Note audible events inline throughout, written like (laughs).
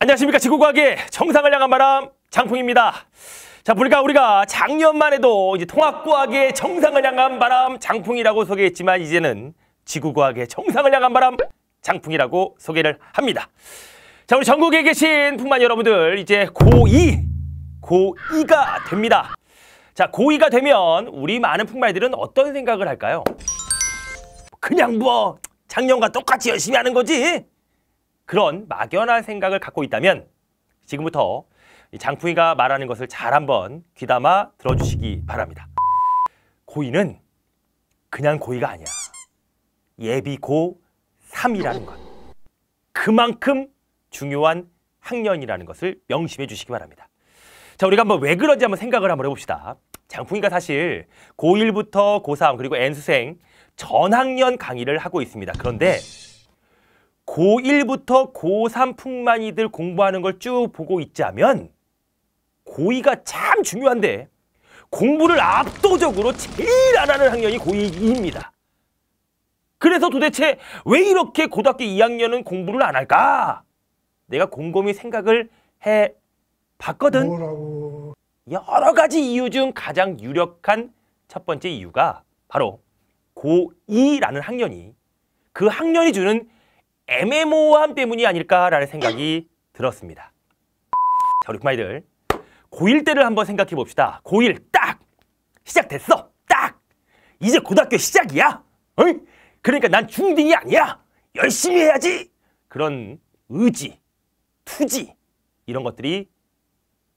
안녕하십니까 지구과학의 정상을 향한 바람 장풍입니다. 자 보니까 우리가 작년만 해도 이제 통합과학의 정상을 향한 바람 장풍이라고 소개했지만 이제는 지구과학의 정상을 향한 바람 장풍이라고 소개를 합니다. 자 우리 전국에 계신 풍만 여러분들 이제 고2 고2가 됩니다. 자 고2가 되면 우리 많은 풍마이들은 어떤 생각을 할까요? 그냥 뭐 작년과 똑같이 열심히 하는 거지 그런 막연한 생각을 갖고 있다면 지금부터 장풍이가 말하는 것을 잘 한번 귀담아 들어주시기 바랍니다. 고의는 그냥 고의가 아니야. 예비고 3이라는 것. 그만큼 중요한 학년이라는 것을 명심해 주시기 바랍니다. 자, 우리가 한번 왜 그런지 한번 생각을 한번 해봅시다. 장풍이가 사실 고1부터 고3 그리고 N수생 전학년 강의를 하고 있습니다. 그런데 고1부터 고3풍만이들 공부하는 걸 쭉 보고 있자면 고2가 참 중요한데 공부를 압도적으로 제일 안 하는 학년이 고2입니다. 그래서 도대체 왜 이렇게 고등학교 2학년은 공부를 안 할까? 내가 곰곰이 생각을 해 봤거든. 뭐라고? 여러 가지 이유 중 가장 유력한 첫 번째 이유가 바로 고2라는 학년이 그 학년이 주는 애매모호함 때문이 아닐까라는 생각이 들었습니다. 자, 우리 마이들 고1 때를 한번 생각해 봅시다. 고1 딱! 시작됐어! 딱! 이제 고등학교 시작이야! 어 그러니까 난 중딩이 아니야! 열심히 해야지! 그런 의지, 투지 이런 것들이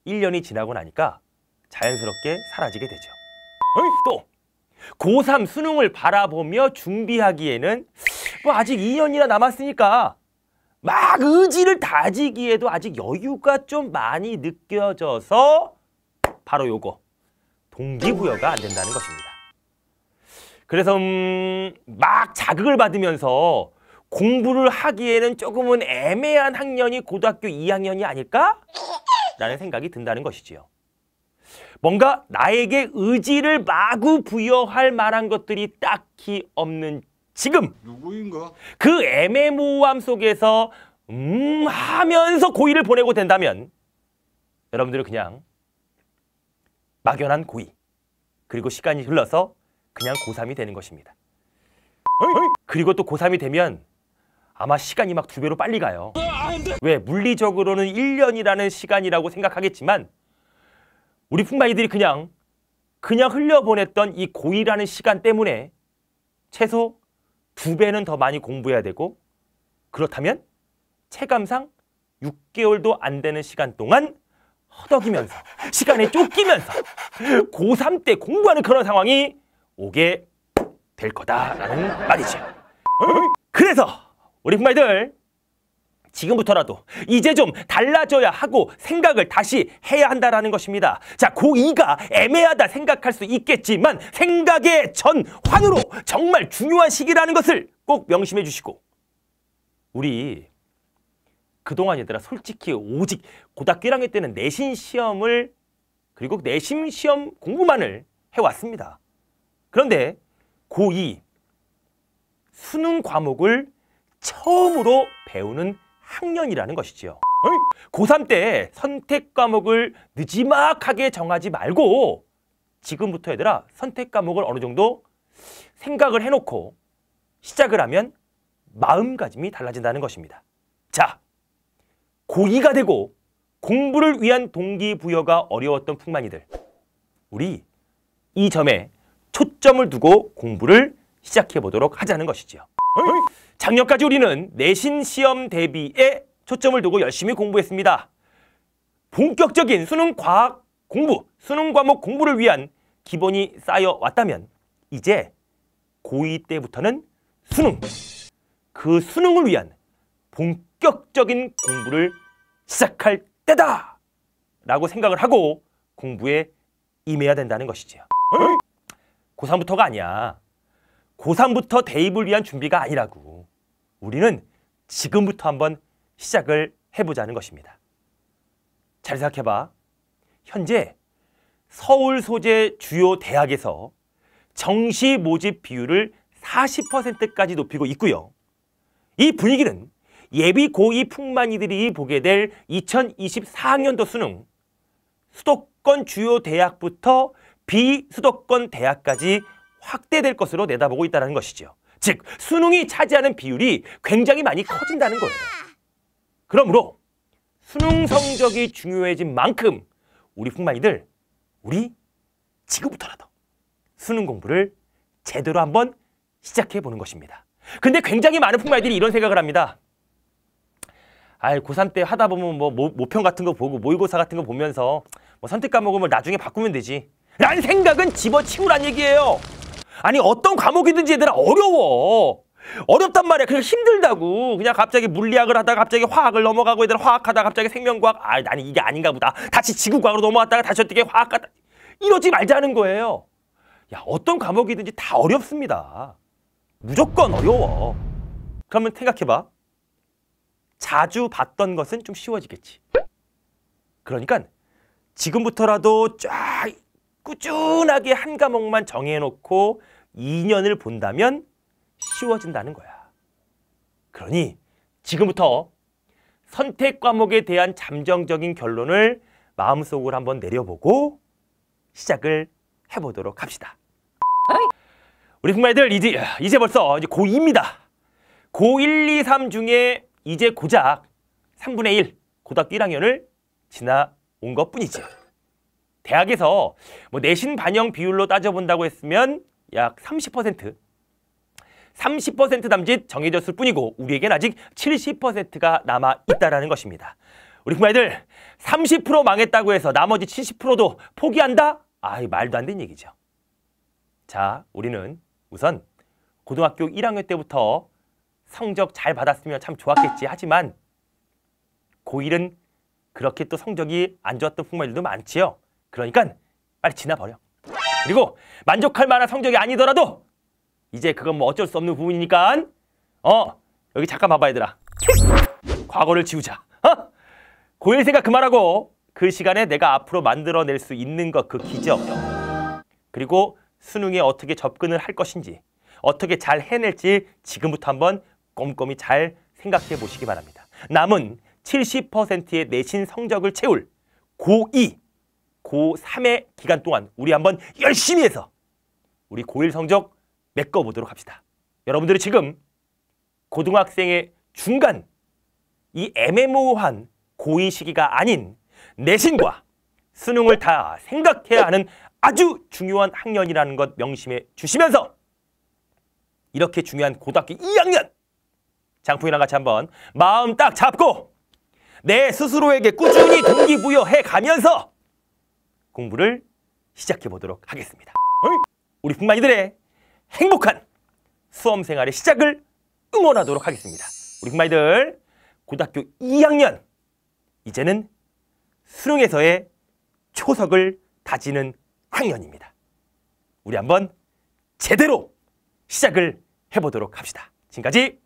1년이 지나고 나니까 자연스럽게 사라지게 되죠. 어 또! 고3 수능을 바라보며 준비하기에는 뭐 아직 2년이나 남았으니까 막 의지를 다지기에도 아직 여유가 좀 많이 느껴져서 바로 요거 동기부여가 안 된다는 것입니다. 그래서 음, 막 자극을 받으면서 공부를 하기에는 조금은 애매한 학년이 고등학교 2학년이 아닐까? 라는 생각이 든다는 것이지요. 뭔가 나에게 의지를 마구 부여할 만한 것들이 딱히 없는 지금 누구인가? 그 애매모호함 속에서 음 하면서 고의를 보내고 된다면 여러분들은 그냥 막연한 고의 그리고 시간이 흘러서 그냥 고3이 되는 것입니다. 그리고 또 고3이 되면 아마 시간이 막 두 배로 빨리 가요. 아, 왜? 물리적으로는 1년이라는 시간이라고 생각하겠지만 우리 풍마이들이 그냥 그냥 흘려보냈던 이 고의라는 시간 때문에 최소 두 배는 더 많이 공부해야 되고 그렇다면 체감상 6개월도 안 되는 시간 동안 허덕이면서 (laughs) 시간에 쫓기면서 고3 때 공부하는 그런 상황이 오게 될 거다라는 말이죠. 어? 그래서 우리 부마들 지금부터라도 이제 좀 달라져야 하고 생각을 다시 해야 한다라는 것입니다. 자, 고2가 애매하다 생각할 수 있겠지만 생각의 전환으로 정말 중요한 시기라는 것을 꼭 명심해 주시고 우리 그동안 얘들아 솔직히 오직 고등학교 1학년 때는 내신 시험을 그리고 내신 시험 공부만을 해왔습니다. 그런데 고2 수능 과목을 처음으로 배우는 학년이라는 것이지요. 고3 때 선택 과목을 늦지막하게 정하지 말고 지금부터 얘들아 선택 과목을 어느 정도 생각을 해놓고 시작을 하면 마음가짐이 달라진다는 것입니다. 자, 고2가 되고 공부를 위한 동기부여가 어려웠던 풍만이들 우리 이 점에 초점을 두고 공부를 시작해 보도록 하자는 것이지요. 작년까지 우리는 내신 시험 대비에 초점을 두고 열심히 공부했습니다. 본격적인 수능 과학 공부, 수능 과목 공부를 위한 기본이 쌓여왔다면 이제 고2 때부터는 수능, 그 수능을 위한 본격적인 공부를 시작할 때다! 라고 생각을 하고 공부에 임해야 된다는 것이지요. 고3부터가 아니야. 고3부터 대입을 위한 준비가 아니라고 우리는 지금부터 한번 시작을 해보자는 것입니다. 잘 생각해봐. 현재 서울 소재 주요 대학에서 정시 모집 비율을 40%까지 높이고 있고요. 이 분위기는 예비 고2 풍만이들이 보게 될 2024학년도 수능 수도권 주요 대학부터 비수도권 대학까지 확대될 것으로 내다보고 있다는 것이죠. 즉, 수능이 차지하는 비율이 굉장히 많이 커진다는 거예요. 그러므로 수능 성적이 중요해진 만큼 우리 풍만이들, 우리 지금부터라도 수능 공부를 제대로 한번 시작해 보는 것입니다. 근데 굉장히 많은 풍마이들이 이런 생각을 합니다. 아이, 고3 때 하다 보면 뭐 모평 같은 거 보고 모의고사 같은 거 보면서 뭐 선택 과목을 뭐 나중에 바꾸면 되지. 라는 생각은 집어치우란 얘기예요. 아니 어떤 과목이든지 얘들아 어려워. 어렵단 말이야. 그냥 힘들다고. 그냥 갑자기 물리학을 하다가 갑자기 화학을 넘어가고 얘들아 화학하다 갑자기 생명과학. 아, 아니 이게 아닌가 보다. 다시 지구과학으로 넘어갔다가 다시 어떻게 화학 갔다. 이러지 말자는 거예요. 야, 어떤 과목이든지 다 어렵습니다. 무조건 어려워. 그러면 생각해봐. 자주 봤던 것은 좀 쉬워지겠지. 그러니까 지금부터라도 쫙 꾸준하게 한 과목만 정해놓고 2년을 본다면 쉬워진다는 거야. 그러니 지금부터 선택 과목에 대한 잠정적인 결론을 마음속으로 한번 내려보고 시작을 해보도록 합시다. 우리 북마이들 이제, 이제 벌써 이제 고2입니다. 고1, 2, 3 중에 이제 고작 3분의 1 고등학교 1학년을 지나온 것뿐이지. 대학에서 뭐 내신 반영 비율로 따져본다고 했으면 약 30%, 30% 남짓 정해졌을 뿐이고 우리에겐 아직 70%가 남아있다라는 것입니다. 우리 부모님들 30% 망했다고 해서 나머지 70%도 포기한다? 아이 말도 안 되는 얘기죠. 자, 우리는 우선 고등학교 1학년 때부터 성적 잘 받았으면 참 좋았겠지 하지만 고1은 그렇게 또 성적이 안 좋았던 부모님들도 많지요. 그러니까 빨리 지나버려. 그리고 만족할 만한 성적이 아니더라도 이제 그건 뭐 어쩔 수 없는 부분이니까 어 여기 잠깐 봐봐 얘들아 과거를 지우자 어? 고일 생각 그만하고 그 시간에 내가 앞으로 만들어낼 수 있는 것 그 기적 그리고 수능에 어떻게 접근을 할 것인지 어떻게 잘 해낼지 지금부터 한번 꼼꼼히 잘 생각해 보시기 바랍니다 남은 70%의 내신 성적을 채울 고2 고3의 기간 동안 우리 한번 열심히 해서 우리 고1 성적 메꿔보도록 합시다. 여러분들이 지금 고등학생의 중간 이 애매모호한 고2 시기가 아닌 내신과 수능을 다 생각해야 하는 아주 중요한 학년이라는 것 명심해 주시면서 이렇게 중요한 고등학교 2학년 장풍이랑 같이 한번 마음 딱 잡고 내 스스로에게 꾸준히 동기부여해 가면서 공부를 시작해 보도록 하겠습니다. 우리 북마이들의 행복한 수험 생활의 시작을 응원하도록 하겠습니다. 우리 북마이들 고등학교 2학년 이제는 수능에서의 초석을 다지는 학년입니다. 우리 한번 제대로 시작을 해보도록 합시다. 지금까지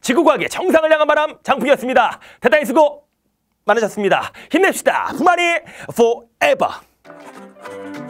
지구과학의 정상을 향한 바람 장풍이었습니다. 대단히 수고 많으셨습니다. 힘냅시다. 부마리 forever. Thank you.